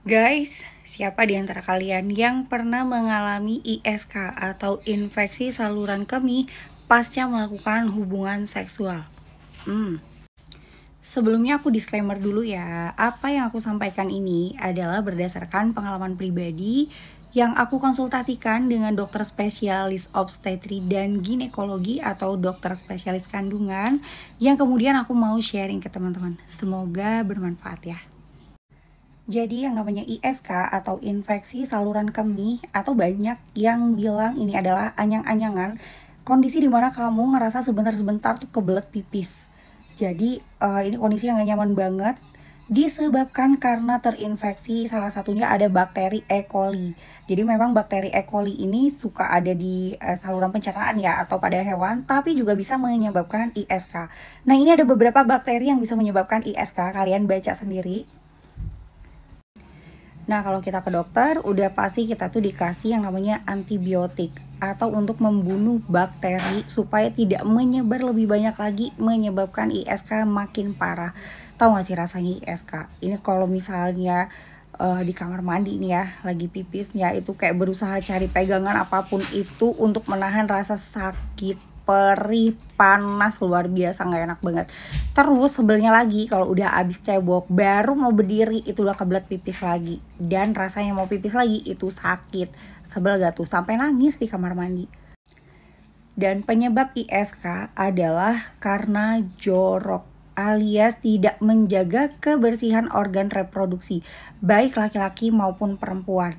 Guys, siapa di antara kalian yang pernah mengalami ISK atau infeksi saluran kemih pasca melakukan hubungan seksual? Hmm. Sebelumnya aku disclaimer dulu ya, apa yang aku sampaikan ini adalah berdasarkan pengalaman pribadi yang aku konsultasikan dengan dokter spesialis obstetri dan ginekologi atau dokter spesialis kandungan yang kemudian aku mau sharing ke teman-teman. Semoga bermanfaat ya. Jadi yang namanya ISK atau infeksi saluran kemih atau banyak yang bilang ini adalah anyang-anyangan kondisi dimana kamu ngerasa sebentar-sebentar tuh kebelet pipis. Jadi uh, ini kondisi yang gak nyaman banget disebabkan karena terinfeksi salah satunya ada bakteri E. coli. Jadi memang bakteri E. coli ini suka ada di uh, saluran pencernaan ya atau pada hewan, tapi juga bisa menyebabkan ISK. Nah, ini ada beberapa bakteri yang bisa menyebabkan ISK, kalian baca sendiri. Nah, kalau kita ke dokter, udah pasti kita tuh dikasih yang namanya antibiotik atau untuk membunuh bakteri supaya tidak menyebar lebih banyak lagi menyebabkan ISK makin parah. Tahu gak sih rasanya ISK? Ini kalau misalnya uh, di kamar mandi nih ya, lagi pipis ya itu kayak berusaha cari pegangan apapun itu untuk menahan rasa sakit perih panas luar biasa nggak enak banget terus sebelnya lagi kalau udah abis cebok baru mau berdiri itu udah kebelet pipis lagi dan rasanya mau pipis lagi itu sakit sebel gak tuh sampai nangis di kamar mandi dan penyebab ISK adalah karena jorok alias tidak menjaga kebersihan organ reproduksi baik laki-laki maupun perempuan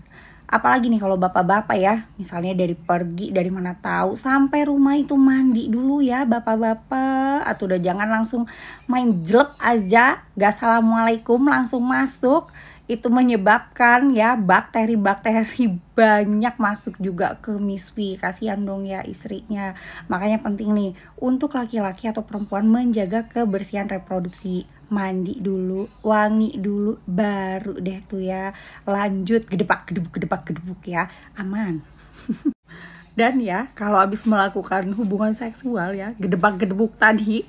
Apalagi nih kalau bapak-bapak ya, misalnya dari pergi dari mana tahu sampai rumah itu mandi dulu ya bapak-bapak atau udah jangan langsung main jelek aja, gak assalamualaikum langsung masuk itu menyebabkan ya bakteri-bakteri banyak masuk juga ke miswi kasihan dong ya istrinya makanya penting nih untuk laki-laki atau perempuan menjaga kebersihan reproduksi mandi dulu wangi dulu baru deh tuh ya lanjut gedepak gedebuk gedepak gedebuk ya aman dan ya kalau habis melakukan hubungan seksual ya gedebak gedebuk tadi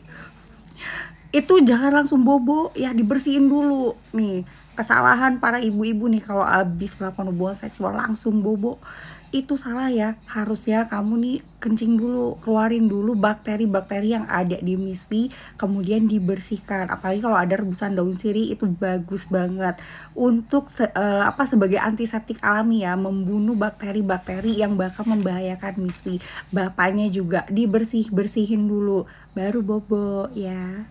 itu jangan langsung bobo ya dibersihin dulu nih kesalahan para ibu-ibu nih kalau habis melakukan hubungan seksual langsung bobo itu salah ya harusnya kamu nih kencing dulu keluarin dulu bakteri-bakteri yang ada di mispi kemudian dibersihkan apalagi kalau ada rebusan daun sirih itu bagus banget untuk se uh, apa sebagai antiseptik alami ya membunuh bakteri-bakteri yang bakal membahayakan mispi bapaknya juga dibersih bersihin dulu baru bobo ya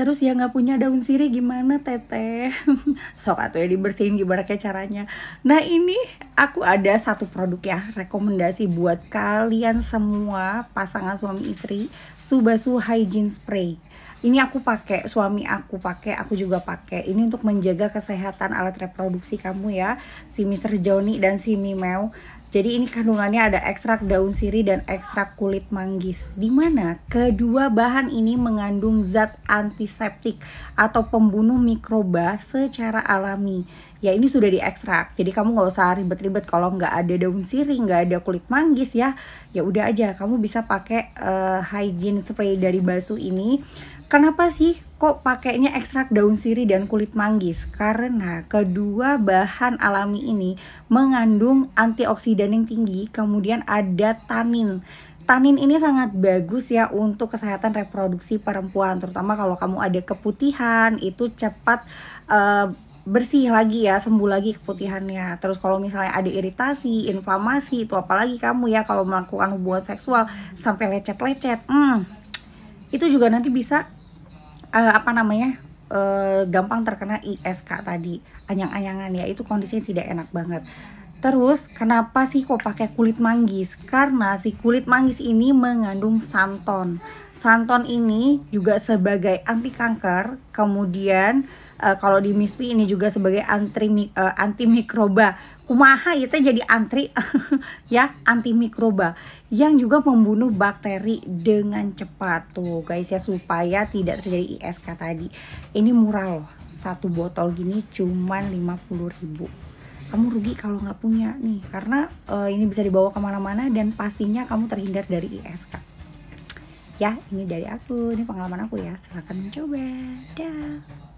terus ya nggak punya daun sirih gimana teteh sok atau ya dibersihin gimana kayak caranya nah ini aku ada satu produk ya rekomendasi buat kalian semua pasangan suami istri Subasu Hygiene Spray ini aku pakai suami aku pakai aku juga pakai ini untuk menjaga kesehatan alat reproduksi kamu ya si Mister Joni dan si Mimeo jadi ini kandungannya ada ekstrak daun sirih dan ekstrak kulit manggis. Di mana kedua bahan ini mengandung zat antiseptik atau pembunuh mikroba secara alami. Ya ini sudah diekstrak. Jadi kamu nggak usah ribet-ribet kalau nggak ada daun sirih, nggak ada kulit manggis ya. Ya udah aja kamu bisa pakai uh, hygiene spray dari Basu ini. Kenapa sih kok pakainya ekstrak daun sirih dan kulit manggis karena kedua bahan alami ini mengandung antioksidan yang tinggi kemudian ada tanin tanin ini sangat bagus ya untuk kesehatan reproduksi perempuan terutama kalau kamu ada keputihan itu cepat uh, bersih lagi ya sembuh lagi keputihannya terus kalau misalnya ada iritasi inflamasi itu apalagi kamu ya kalau melakukan hubungan seksual sampai lecet-lecet hmm, itu juga nanti bisa uh, apa namanya uh, gampang terkena ISK tadi anyang-anyangan ya itu kondisinya tidak enak banget Terus, kenapa sih kok pakai kulit manggis? Karena si kulit manggis ini mengandung santon. Santon ini juga sebagai anti kanker, kemudian uh, kalau di MISPI ini juga sebagai antri uh, antimikroba kumaha itu jadi antri ya antimikroba yang juga membunuh bakteri dengan cepat tuh guys ya supaya tidak terjadi ISK tadi ini murah loh satu botol gini cuman ribu. kamu rugi kalau nggak punya nih karena uh, ini bisa dibawa kemana-mana dan pastinya kamu terhindar dari ISK ya ini dari aku ini pengalaman aku ya silahkan mencoba dah